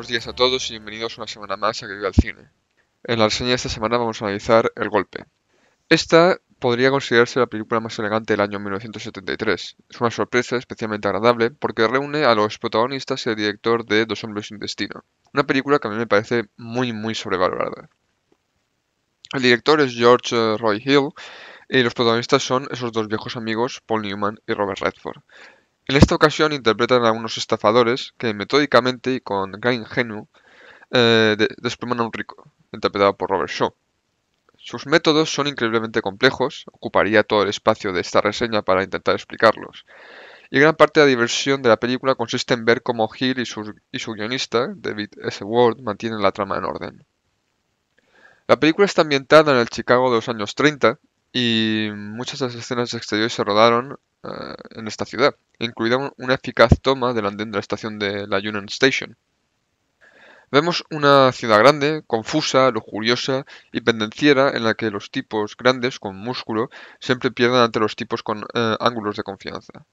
Buenos días a todos y bienvenidos una semana más a Que Viva Cine. En la reseña de esta semana vamos a analizar El Golpe. Esta podría considerarse la película más elegante del año 1973. Es una sorpresa especialmente agradable porque reúne a los protagonistas y al director de Dos hombres sin destino. Una película que a mí me parece muy muy sobrevalorada. El director es George eh, Roy Hill y los protagonistas son esos dos viejos amigos Paul Newman y Robert Redford. En esta ocasión interpretan a unos estafadores que metódicamente y con gran ingenio eh, desploman a un rico, interpretado por Robert Shaw. Sus métodos son increíblemente complejos, ocuparía todo el espacio de esta reseña para intentar explicarlos. Y gran parte de la diversión de la película consiste en ver cómo Hill y su, y su guionista, David S. Ward, mantienen la trama en orden. La película está ambientada en el Chicago de los años 30 y muchas de las escenas exteriores se rodaron eh, en esta ciudad, incluida una eficaz toma del andén de la estación de la Union Station. Vemos una ciudad grande, confusa, lujuriosa y pendenciera en la que los tipos grandes con músculo siempre pierden ante los tipos con eh, ángulos de confianza.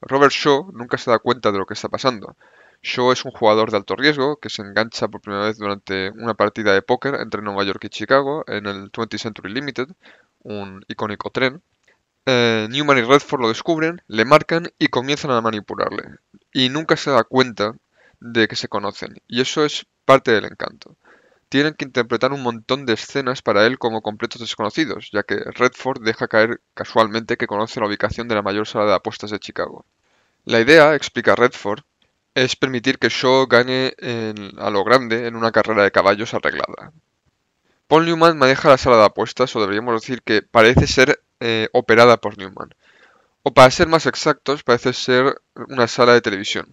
Robert Shaw nunca se da cuenta de lo que está pasando. Shaw es un jugador de alto riesgo que se engancha por primera vez durante una partida de póker entre Nueva York y Chicago en el 20th Century Limited, un icónico tren, eh, Newman y Redford lo descubren, le marcan y comienzan a manipularle. Y nunca se da cuenta de que se conocen. Y eso es parte del encanto. Tienen que interpretar un montón de escenas para él como completos desconocidos, ya que Redford deja caer casualmente que conoce la ubicación de la mayor sala de apuestas de Chicago. La idea, explica Redford, es permitir que Shaw gane a lo grande en una carrera de caballos arreglada. Paul Newman maneja la sala de apuestas, o deberíamos decir que parece ser eh, operada por Newman. O para ser más exactos, parece ser una sala de televisión,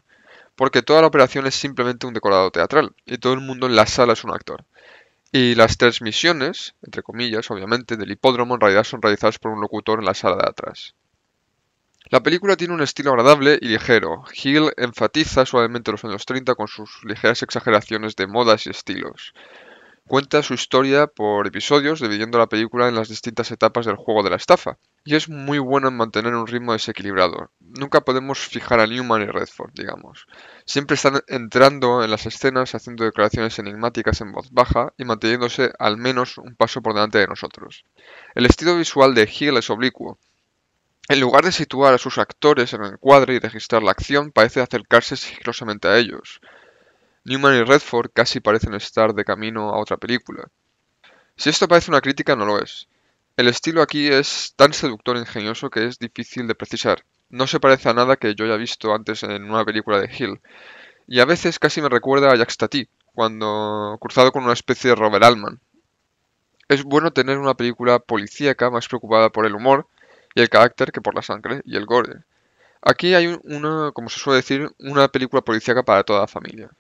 porque toda la operación es simplemente un decorado teatral, y todo el mundo en la sala es un actor. Y las transmisiones, entre comillas, obviamente, del hipódromo en realidad son realizadas por un locutor en la sala de atrás. La película tiene un estilo agradable y ligero. Hill enfatiza suavemente los años 30 con sus ligeras exageraciones de modas y estilos. Cuenta su historia por episodios, dividiendo la película en las distintas etapas del juego de la estafa. Y es muy bueno en mantener un ritmo desequilibrado. Nunca podemos fijar a Newman y Redford, digamos. Siempre están entrando en las escenas, haciendo declaraciones enigmáticas en voz baja y manteniéndose al menos un paso por delante de nosotros. El estilo visual de Hill es oblicuo, en lugar de situar a sus actores en el cuadro y registrar la acción, parece acercarse sigilosamente a ellos. Newman y Redford casi parecen estar de camino a otra película. Si esto parece una crítica, no lo es. El estilo aquí es tan seductor e ingenioso que es difícil de precisar. No se parece a nada que yo haya visto antes en una película de Hill. Y a veces casi me recuerda a Jack Tati, cuando cruzado con una especie de Robert Altman. Es bueno tener una película policíaca más preocupada por el humor y el carácter que por la sangre y el gore. Aquí hay una, como se suele decir, una película policíaca para toda la familia.